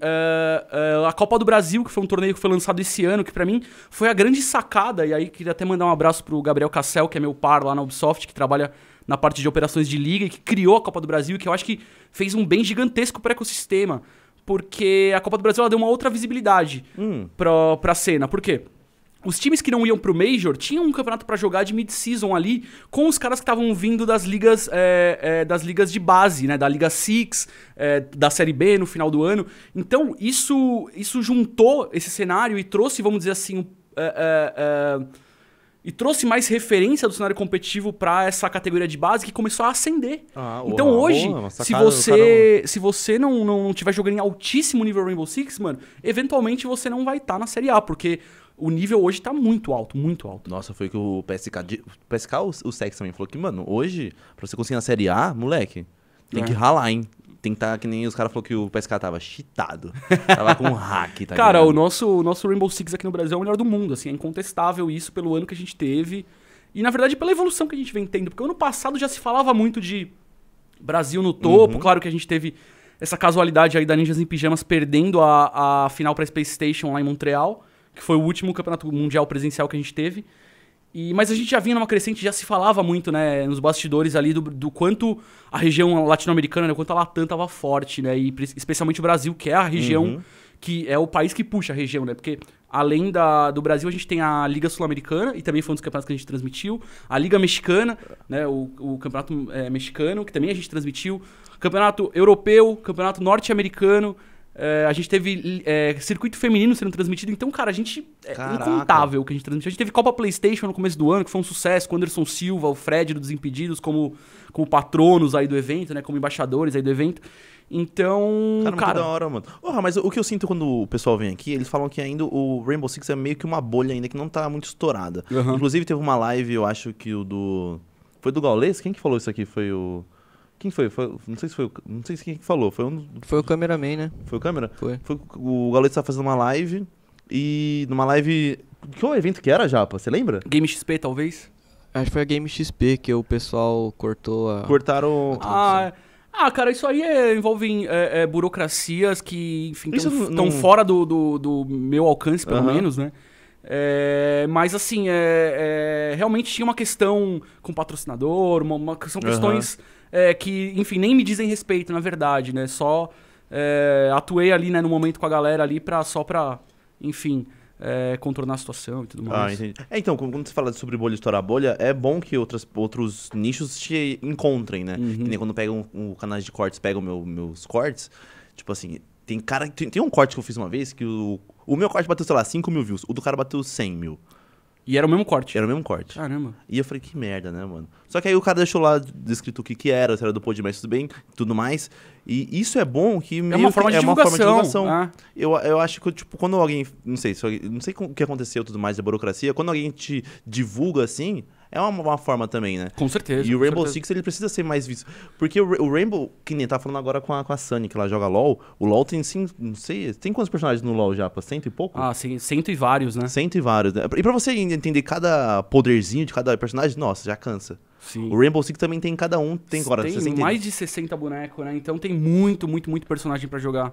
Uh, uh, a Copa do Brasil, que foi um torneio que foi lançado esse ano, que para mim foi a grande sacada, e aí queria até mandar um abraço pro Gabriel Cassel, que é meu par lá na Ubisoft, que trabalha na parte de operações de liga e que criou a Copa do Brasil, que eu acho que fez um bem gigantesco pro ecossistema, porque a Copa do Brasil ela deu uma outra visibilidade hum. pra, pra cena. Por quê? os times que não iam pro Major tinham um campeonato para jogar de mid-season ali com os caras que estavam vindo das ligas é, é, das ligas de base, né? Da Liga Six, é, da Série B no final do ano. Então, isso, isso juntou esse cenário e trouxe, vamos dizer assim, e trouxe mais referência do cenário competitivo para essa categoria de base que começou a ascender. Ah, então hoje, boa, se, você, se você não, não, não tiver jogando em altíssimo nível Rainbow Six, mano, eventualmente você não vai estar tá na Série A, porque o nível hoje tá muito alto, muito alto. Nossa, foi que o PSK. O PSK, o, o Sex também falou que, mano, hoje, pra você conseguir na Série A, moleque, tem é. que ralar, hein? Tem que estar tá, que nem os caras falaram que o PSK tava cheatado. tava com um hack, tá Cara, o nosso, o nosso Rainbow Six aqui no Brasil é o melhor do mundo, assim, é incontestável isso pelo ano que a gente teve. E na verdade pela evolução que a gente vem tendo, porque ano passado já se falava muito de Brasil no topo, uhum. claro que a gente teve essa casualidade aí da Ninjas em Pijamas perdendo a, a final pra Space Station lá em Montreal que foi o último campeonato mundial presencial que a gente teve. E, mas a gente já vinha numa crescente, já se falava muito, né, nos bastidores ali do, do quanto a região latino-americana, né, o quanto a Latam estava forte, né, e especialmente o Brasil, que é a região uhum. que é o país que puxa a região, né, porque além da, do Brasil a gente tem a Liga Sul-Americana e também foi um dos campeonatos que a gente transmitiu, a Liga Mexicana, né, o, o campeonato é, mexicano que também a gente transmitiu, campeonato europeu, campeonato norte-americano, é, a gente teve é, circuito feminino sendo transmitido. Então, cara, a gente. É incontável incontável que a gente transmitiu. A gente teve Copa PlayStation no começo do ano, que foi um sucesso, com o Anderson Silva, o Fred do Desimpedidos, como, como patronos aí do evento, né? Como embaixadores aí do evento. Então. Cara, da hora, mano. Porra, mas o que eu sinto quando o pessoal vem aqui, eles falam que ainda o Rainbow Six é meio que uma bolha ainda que não tá muito estourada. Uhum. Inclusive, teve uma live, eu acho que o do. Foi do Gaules? Quem que falou isso aqui? Foi o. Quem foi? foi? Não sei se foi. Não sei se quem é falou. Foi, um, foi o cameraman, né? Foi o câmera? Foi. foi o Galo estava fazendo uma live. E numa live. Qual evento que era, Japa? Você lembra? Game XP, talvez? Acho que foi a Game XP que o pessoal cortou a. Cortaram. A ah, ah, cara, isso aí é, envolve é, é, burocracias que, enfim, estão não... fora do, do, do, meu alcance, pelo menos, né? É, mas assim, é, é, realmente tinha uma questão com patrocinador, uma, uma são questões é, que, enfim, nem me dizem respeito, na verdade, né? Só é, atuei ali, né, no momento com a galera ali pra, só pra, enfim, é, contornar a situação e tudo mais. Ah, entendi. É, então, quando você fala sobre bolha estourar bolha, é bom que outras, outros nichos te encontrem, né? Uhum. Que nem quando pegam um, um canais de cortes, pegam meu, meus cortes, tipo assim, tem cara. Tem, tem, um corte que eu fiz uma vez que o, o meu corte bateu, sei lá, 5 mil views, o do cara bateu 100 mil. E era o mesmo corte. Era o mesmo corte. Caramba. E eu falei, que merda, né, mano? Só que aí o cara deixou lá descrito o que que era, se era do Podmestre tudo bem, tudo mais. E isso é bom que é, é uma forma de é divulgação. Forma de divulgação. Ah. Eu, eu acho que, tipo, quando alguém. Não sei, se, não sei o que aconteceu tudo mais da burocracia, quando alguém te divulga assim, é uma, uma forma também, né? Com certeza. E o Rainbow certeza. Six ele precisa ser mais visto. Porque o, o, Rainbow, que nem tá falando agora com a, com a Sunny, que ela joga LOL, o LOL tem sim, não sei, tem quantos personagens no LOL já? Cento e pouco? Ah, sim, cento e vários, né? Cento e vários. Né? E pra você entender cada poderzinho de cada personagem, nossa, já cansa. Sim. O Rainbow Six também tem cada um, tem agora. Tem mais de 60 bonecos, né? Então tem muito, muito, muito personagem para jogar.